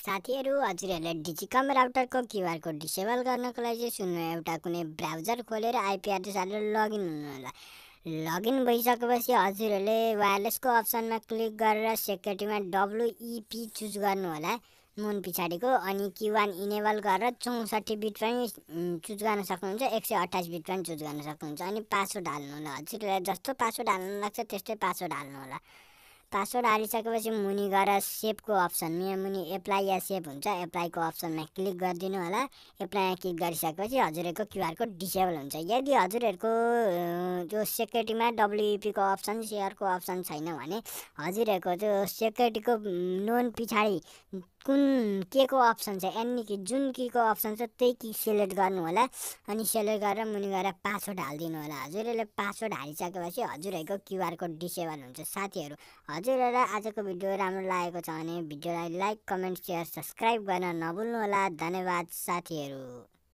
साथीहरू हजुरहरूलाई डिजिकम राउटरको क्युआर कोड डिसेबल गर्नको लागि चाहिँ सुन्नु एउटा कुनै ब्राउजर खोलेर एड्रेस हालेर लगइन हुनुहोला लगइन भइसकेपछि हजुरहरूले वायरलेसको अप्सनमा क्लिक गरेर सेक्युरिटीमा डब्लुइपी चुज होला मुन पछाडिको अनि क्युआन इनेबल गरेर चौसठी बिट पनि चुज गर्न सक्नुहुन्छ एक सय अट्ठाइस बिट पनि चुज गर्न सक्नुहुन्छ अनि पासवर्ड हाल्नु होला हजुरहरूलाई जस्तो पासवर्ड हाल्नु लाग्छ त्यस्तै पासवर्ड हाल्नु होला पासवर्ड हालिसकेपछि मुनि गएर सेभको अप्सन यहाँ मुनि एप्लाई या सेभ हुन्छ एप्लाईको अप्सनमा क्लिक गरिदिनु होला एप्लाईमा क्लिक गरिसकेपछि हजुरहरूको क्युआर कोड डिसेबल हुन्छ यदि हजुरहरूको त्यो सेक्युरिटीमा डब्लुइपीको अप्सन सेयरको अप्सन छैन भने हजुरहरूको त्यो सेक्युरिटीको नोन पछाडि कुन के को अप्सन छ एन्नी कि जुन किको अप्सन छ त्यही कि सेलेक्ट गर्नु होला अनि सेलेक्ट गरेर मुनि गएर पासवर्ड हालिदिनु होला हजुरहरूले पासवर्ड हालिसकेपछि हजुरहरूको क्युआर कोड डिसेबल हुन्छ साथीहरू हजुरहरूलाई आजको भिडियो राम्रो लागेको छ भने भिडियोलाई लाइक कमेन्ट सेयर सब्सक्राइब गर्न नभुल्नुहोला धन्यवाद साथीहरू